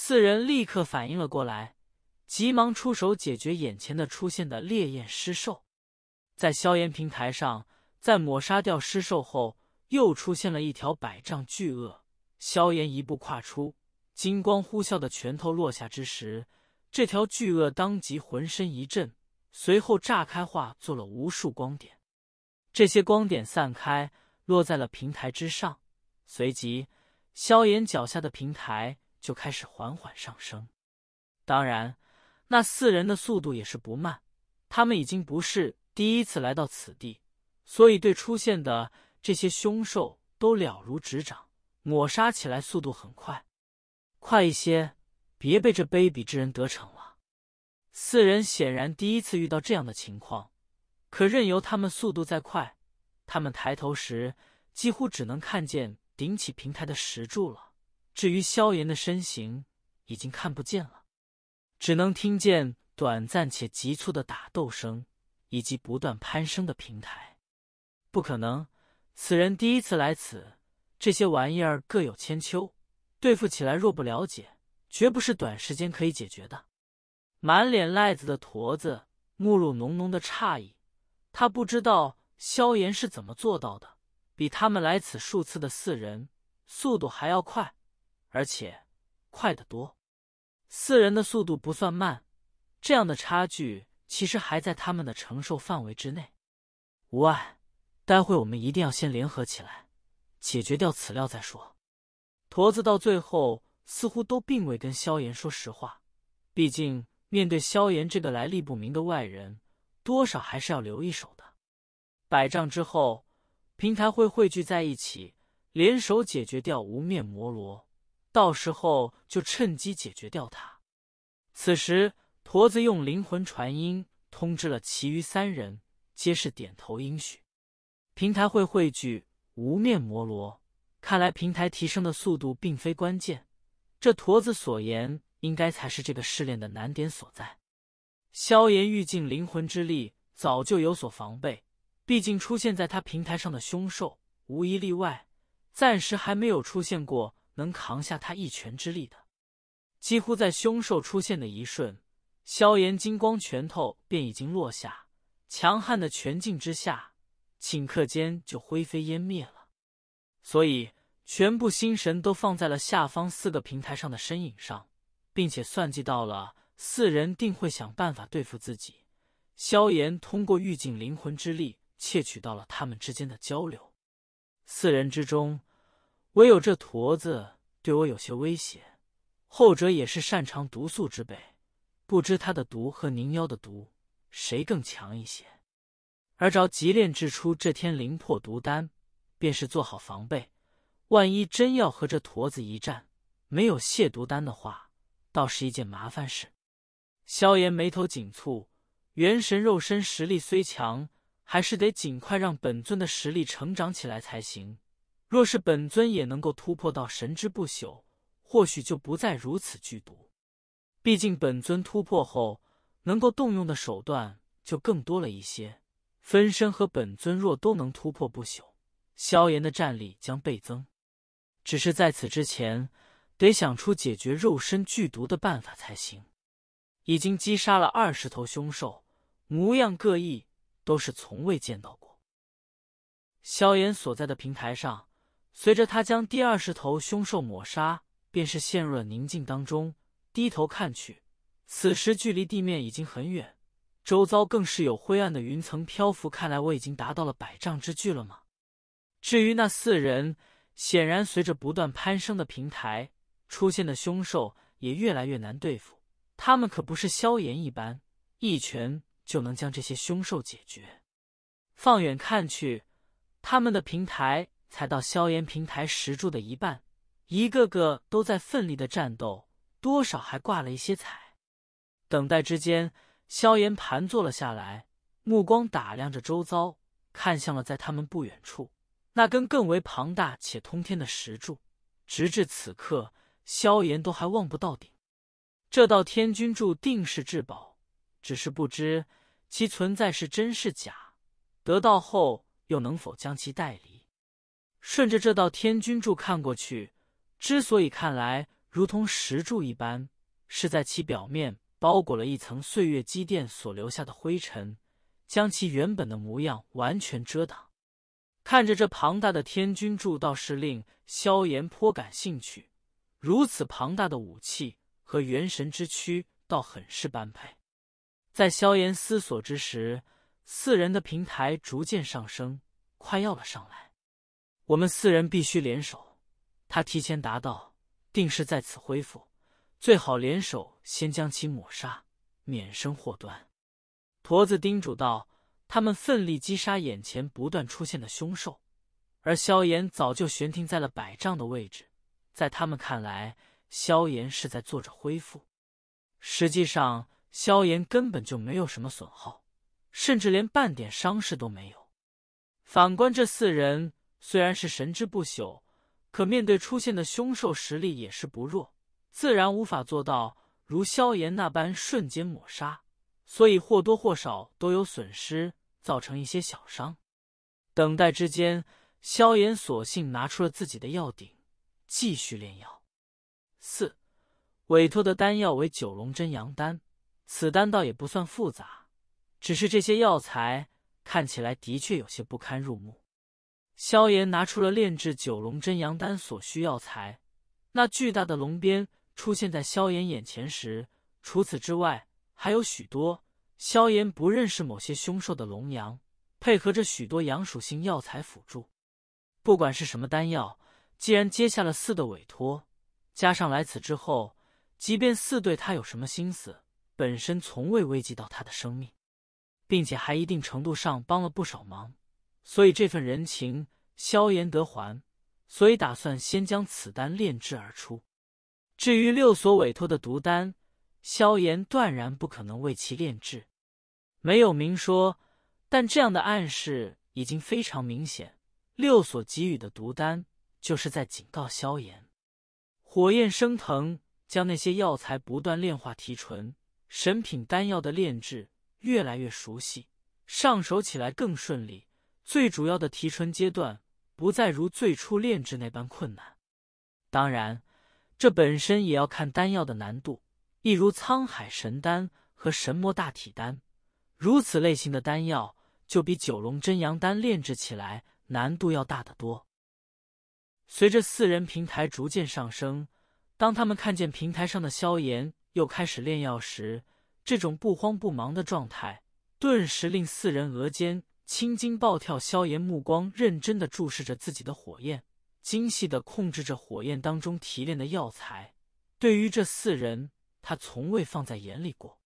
四人立刻反应了过来，急忙出手解决眼前的出现的烈焰尸兽。在萧炎平台上，在抹杀掉尸兽后，又出现了一条百丈巨鳄。萧炎一步跨出，金光呼啸的拳头落下之时，这条巨鳄当即浑身一震，随后炸开，化作了无数光点。这些光点散开，落在了平台之上，随即萧炎脚下的平台。就开始缓缓上升。当然，那四人的速度也是不慢。他们已经不是第一次来到此地，所以对出现的这些凶兽都了如指掌，抹杀起来速度很快。快一些，别被这卑鄙之人得逞了。四人显然第一次遇到这样的情况，可任由他们速度再快，他们抬头时几乎只能看见顶起平台的石柱了。至于萧炎的身形已经看不见了，只能听见短暂且急促的打斗声，以及不断攀升的平台。不可能，此人第一次来此，这些玩意儿各有千秋，对付起来若不了解，绝不是短时间可以解决的。满脸癞子的驼子目露浓浓的诧异，他不知道萧炎是怎么做到的，比他们来此数次的四人速度还要快。而且快得多，四人的速度不算慢，这样的差距其实还在他们的承受范围之内，无碍。待会我们一定要先联合起来，解决掉此料再说。驼子到最后似乎都并未跟萧炎说实话，毕竟面对萧炎这个来历不明的外人，多少还是要留一手的。百丈之后，平台会汇聚在一起，联手解决掉无面魔罗。到时候就趁机解决掉他。此时，驼子用灵魂传音通知了其余三人，皆是点头应许。平台会汇聚无面摩罗，看来平台提升的速度并非关键，这驼子所言应该才是这个试炼的难点所在。萧炎欲尽灵魂之力，早就有所防备，毕竟出现在他平台上的凶兽无一例外，暂时还没有出现过。能扛下他一拳之力的，几乎在凶兽出现的一瞬，萧炎金光拳头便已经落下。强悍的拳劲之下，顷刻间就灰飞烟灭了。所以，全部心神都放在了下方四个平台上的身影上，并且算计到了四人定会想办法对付自己。萧炎通过御镜灵魂之力窃取到了他们之间的交流。四人之中。唯有这驼子对我有些威胁，后者也是擅长毒素之辈，不知他的毒和凝妖的毒谁更强一些。而着急炼制出这天灵魄毒丹，便是做好防备，万一真要和这驼子一战，没有解毒丹的话，倒是一件麻烦事。萧炎眉头紧蹙，元神肉身实力虽强，还是得尽快让本尊的实力成长起来才行。若是本尊也能够突破到神之不朽，或许就不再如此剧毒。毕竟本尊突破后，能够动用的手段就更多了一些。分身和本尊若都能突破不朽，萧炎的战力将倍增。只是在此之前，得想出解决肉身剧毒的办法才行。已经击杀了二十头凶兽，模样各异，都是从未见到过。萧炎所在的平台上。随着他将第二十头凶兽抹杀，便是陷入了宁静当中。低头看去，此时距离地面已经很远，周遭更是有灰暗的云层漂浮。看来我已经达到了百丈之距了吗？至于那四人，显然随着不断攀升的平台，出现的凶兽也越来越难对付。他们可不是萧炎一般，一拳就能将这些凶兽解决。放远看去，他们的平台。才到萧炎平台石柱的一半，一个个都在奋力的战斗，多少还挂了一些彩。等待之间，萧炎盘坐了下来，目光打量着周遭，看向了在他们不远处那根更为庞大且通天的石柱。直至此刻，萧炎都还望不到顶。这道天君柱定是至宝，只是不知其存在是真是假，得到后又能否将其代理？顺着这道天君柱看过去，之所以看来如同石柱一般，是在其表面包裹了一层岁月积淀所留下的灰尘，将其原本的模样完全遮挡。看着这庞大的天君柱，倒是令萧炎颇感兴趣。如此庞大的武器和元神之躯，倒很是般配。在萧炎思索之时，四人的平台逐渐上升，快要了上来。我们四人必须联手。他提前达到，定是在此恢复。最好联手先将其抹杀，免生祸端。婆子叮嘱道。他们奋力击杀眼前不断出现的凶兽，而萧炎早就悬停在了百丈的位置。在他们看来，萧炎是在做着恢复。实际上，萧炎根本就没有什么损耗，甚至连半点伤势都没有。反观这四人。虽然是神之不朽，可面对出现的凶兽，实力也是不弱，自然无法做到如萧炎那般瞬间抹杀，所以或多或少都有损失，造成一些小伤。等待之间，萧炎索性拿出了自己的药鼎，继续炼药。四委托的丹药为九龙真阳丹，此丹倒也不算复杂，只是这些药材看起来的确有些不堪入目。萧炎拿出了炼制九龙真阳丹所需药材，那巨大的龙鞭出现在萧炎眼前时，除此之外还有许多萧炎不认识某些凶兽的龙阳，配合着许多阳属性药材辅助。不管是什么丹药，既然接下了四的委托，加上来此之后，即便四对他有什么心思，本身从未危及到他的生命，并且还一定程度上帮了不少忙。所以这份人情，萧炎得还。所以打算先将此丹炼制而出。至于六所委托的毒丹，萧炎断然不可能为其炼制。没有明说，但这样的暗示已经非常明显。六所给予的毒丹，就是在警告萧炎。火焰升腾，将那些药材不断炼化提纯。神品丹药的炼制越来越熟悉，上手起来更顺利。最主要的提纯阶段不再如最初炼制那般困难，当然，这本身也要看丹药的难度。一如沧海神丹和神魔大体丹，如此类型的丹药就比九龙真阳丹炼制起来难度要大得多。随着四人平台逐渐上升，当他们看见平台上的萧炎又开始炼药时，这种不慌不忙的状态顿时令四人额间。青筋暴跳，萧炎目光认真的注视着自己的火焰，精细的控制着火焰当中提炼的药材。对于这四人，他从未放在眼里过。